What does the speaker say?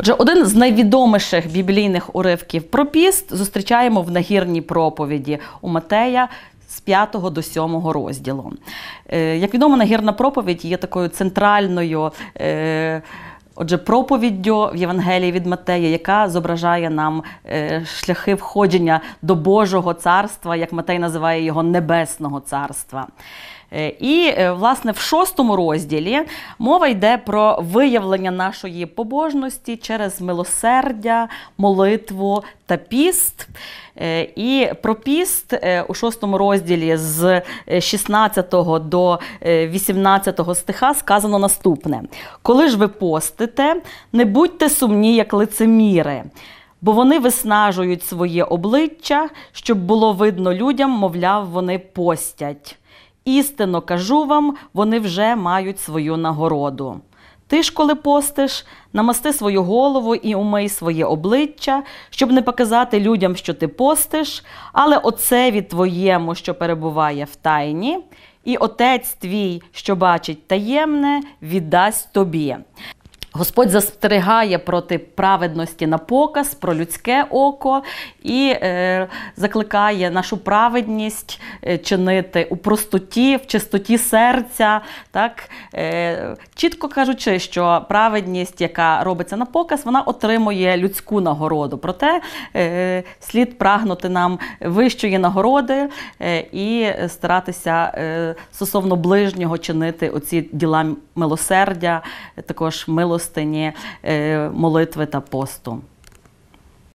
Отже, один з найвідоміших біблійних уривків про піст зустрічаємо в нагірній проповіді у Матея. З 5 до 7 розділу. Е, як відомо, нагірна проповідь є такою центральною е, отже, проповіддю в Євангелії від Матея, яка зображає нам е, шляхи входження до Божого царства, як Матей називає його Небесного царства. Е, і, е, власне, в шостому розділі мова йде про виявлення нашої побожності через милосердя, молитву та піст. Е, і про піст у шостому розділі з 16 до 18 стиха сказано наступне: Коли ж ви постите, не будьте сумні, як лицеміри. Бо вони виснажують своє обличчя, щоб було видно людям, мовляв, вони постять. Істинно кажу вам, вони вже мають свою нагороду. Ти ж, коли постиш, намасти свою голову і умий своє обличчя, щоб не показати людям, що ти постиш, але оцеві твоєму, що перебуває в тайні, і отець твій, що бачить таємне, віддасть тобі. Господь застерігає проти праведності на показ, про людське око і е, закликає нашу праведність е, чинити у простоті, в чистоті серця. Так? Е, Чітко кажучи, що праведність, яка робиться на показ, вона отримує людську нагороду. Проте е, слід прагнути нам вищої нагороди е, і старатися е, стосовно ближнього чинити оці діла милосердя, також милосердя милостині, е, молитви та посту.